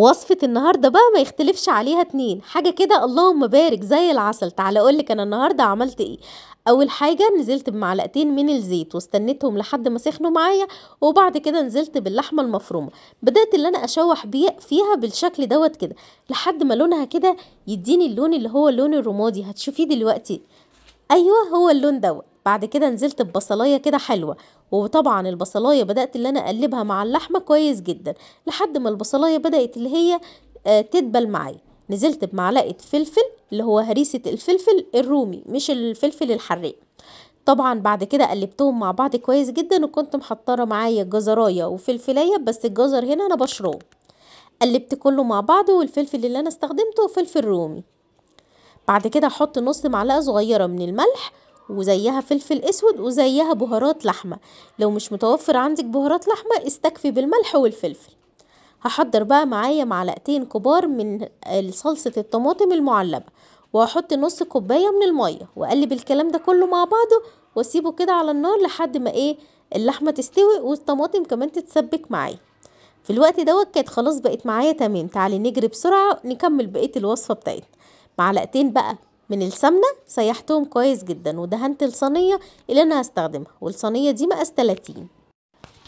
وصفة النهاردة بقى ما يختلفش عليها اتنين حاجة كده اللهم بارك زي العسل تعال أقولك أنا النهاردة عملت إيه أول حاجة نزلت بمعلقتين من الزيت واستنيتهم لحد ما سخنوا معايا وبعد كده نزلت باللحمة المفرومة بدأت اللي أنا أشوح بيه فيها بالشكل دوت كده لحد ما لونها كده يديني اللون اللي هو اللون الرمادي هتشوفيه دلوقتي أيوه هو اللون دوت بعد كده نزلت ببصلايه كده حلوه وطبعا البصلايه بدات اللي انا اقلبها مع اللحمه كويس جدا لحد ما البصلايه بدات اللي هي آه، تدبل معايا نزلت بمعلقه فلفل اللي هو هريسه الفلفل الرومي مش الفلفل الحراق طبعا بعد كده قلبتهم مع بعض كويس جدا وكنت محطره معايا جزرايه وفلفلايه بس الجزر هنا انا بشراه قلبت كله مع بعضه والفلفل اللي انا استخدمته فلفل رومي بعد كده احط نص معلقه صغيره من الملح وزيها فلفل اسود وزيها بهارات لحمه لو مش متوفر عندك بهارات لحمه استكفي بالملح والفلفل هحضر بقى معايا معلقتين كبار من صلصه الطماطم المعلبه وهحط نص كوبايه من الميه واقلب الكلام ده كله مع بعضه واسيبه كده على النار لحد ما ايه اللحمه تستوي والطماطم كمان تتسبك معايا في الوقت دوت كانت خلاص بقت معايا تمام تعالي نجري بسرعه نكمل بقيه الوصفه بتاعتنا معلقتين بقى من السمنة سيحتهم كويس جدا ودهنت الصينية اللي أنا هستخدمها والصينية دي مقاس 30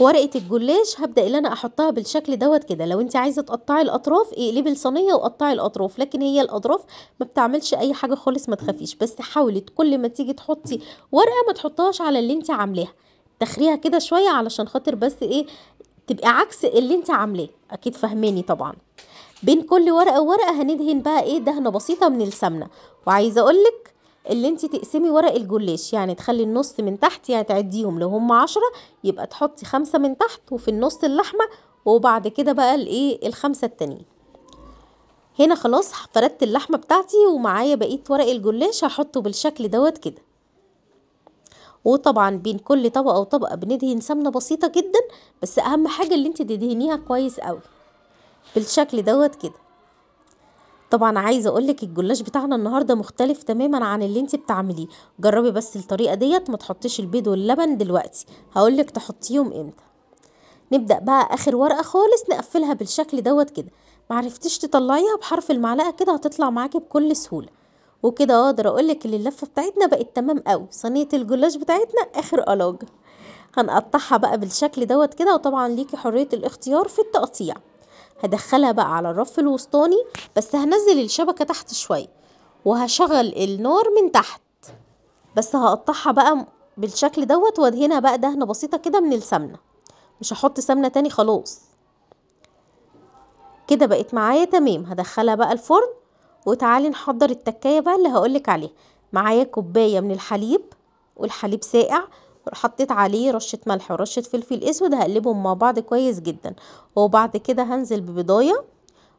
ورقة الجلاش هبدأ اللي أنا أحطها بالشكل دوت كده لو أنت عايزة تقطعي الأطراف اقلبي الصينية وقطعي الأطراف لكن هي الأطراف ما بتعملش أي حاجة خالص ما تخافيش بس حاولي كل ما تيجي تحطي ورقة ما تحطهاش على اللي أنت عاملاها تخريها كده شوية علشان خاطر بس إيه تبقى عكس اللي أنت عاملاه أكيد فهماني طبعا بين كل ورقه وورقه هندهن بقى ايه دهنه بسيطه من السمنه وعايزه اقولك اللي انت تقسمي ورق الجلاش يعني تخلي النص من تحت يعني تعديهم لو هم عشرة يبقى تحطي خمسة من تحت وفي النص اللحمة وبعد كده بقى الايه الخمسة التانيين هنا خلاص فردت اللحمة بتاعتي ومعايا بقية ورق الجلاش هحطه بالشكل دوت كده وطبعا بين كل طبقة وطبقة بندهن سمنة بسيطة جدا بس اهم حاجة اللي انت تدهنيها كويس قوي بالشكل دوت كده طبعا عايزه اقولك الجلاش بتاعنا النهارده مختلف تماما عن اللي انت بتعمليه جربي بس الطريقه ديت ما تحطيش البيض واللبن دلوقتي هقولك تحطيهم امتى نبدا بقى اخر ورقه خالص نقفلها بالشكل دوت كده معرفتيش تطلعيها بحرف المعلقه كده هتطلع معاكي بكل سهوله وكده اقدر اقولك ان اللفه بتاعتنا بقت تمام قوي صينيه الجلاش بتاعتنا اخر قلاجه هنقطعها بقى بالشكل دوت كده وطبعا ليكي حريه الاختيار في التقطيع هدخلها بقى على الرف الوسطاني بس هنزل الشبكة تحت شوية وهشغل النار من تحت بس هقطعها بقى بالشكل دوت وادهنها بقى دهنة بسيطة كده من السمنة مش هحط سمنة تاني خلاص كده بقت معايا تمام هدخلها بقى الفرن وتعالي نحضر التكاية بقى اللي هقولك عليها معايا كوباية من الحليب والحليب ساقع حطيت عليه رشة ملح ورشة فلفل اسود هقلبهم مع بعض كويس جدا وبعد كده هنزل ببضاية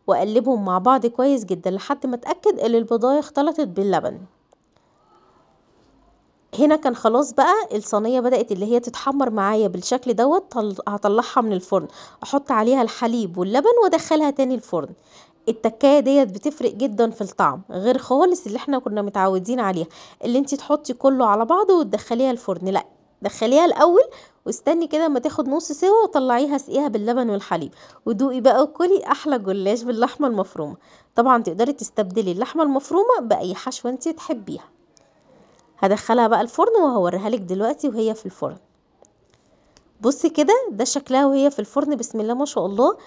واقلبهم مع بعض كويس جدا لحد ما اتأكد ان البضاية اختلطت باللبن هنا كان خلاص بقى الصينيه بدات اللي هي تتحمر معايا بالشكل دوت هطلعها من الفرن احط عليها الحليب واللبن وادخلها تاني الفرن التكايه ديت بتفرق جدا في الطعم غير خالص اللي احنا كنا متعودين عليها اللي انت تحطي كله على بعضه وتدخليها الفرن لا دخليها الاول واستني كده ما تاخد نص سوا وطلعيها اسقيها باللبن والحليب ودوقي بقى وكلي احلى جلاش باللحمه المفرومه طبعا تقدري تستبدلي اللحمه المفرومه باي حشوه انت تحبيها هدخلها بقى الفرن وهوريها لك دلوقتي وهي في الفرن بصي كده ده شكلها وهي في الفرن بسم الله ما شاء الله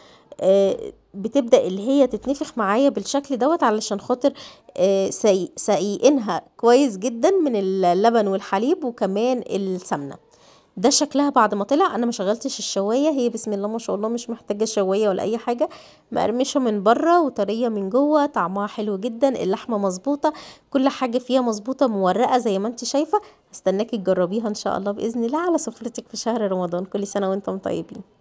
آه، بتبدا اللي هي تتنفخ معايا بالشكل دوت علشان خاطر آه، سايقينها كويس جدا من اللبن والحليب وكمان السمنه ده شكلها بعد ما طلع انا ما شغلتش الشوايه هي بسم الله ما شاء الله مش محتاجه شوايه ولا اي حاجه مقرمشه من بره وطريه من جوه طعمها حلو جدا اللحمه مظبوطه كل حاجه فيها مظبوطه مورقه زي ما انت شايفه استناكي تجربيها ان شاء الله باذن الله على سفرتك في شهر رمضان كل سنه وانتم طيبين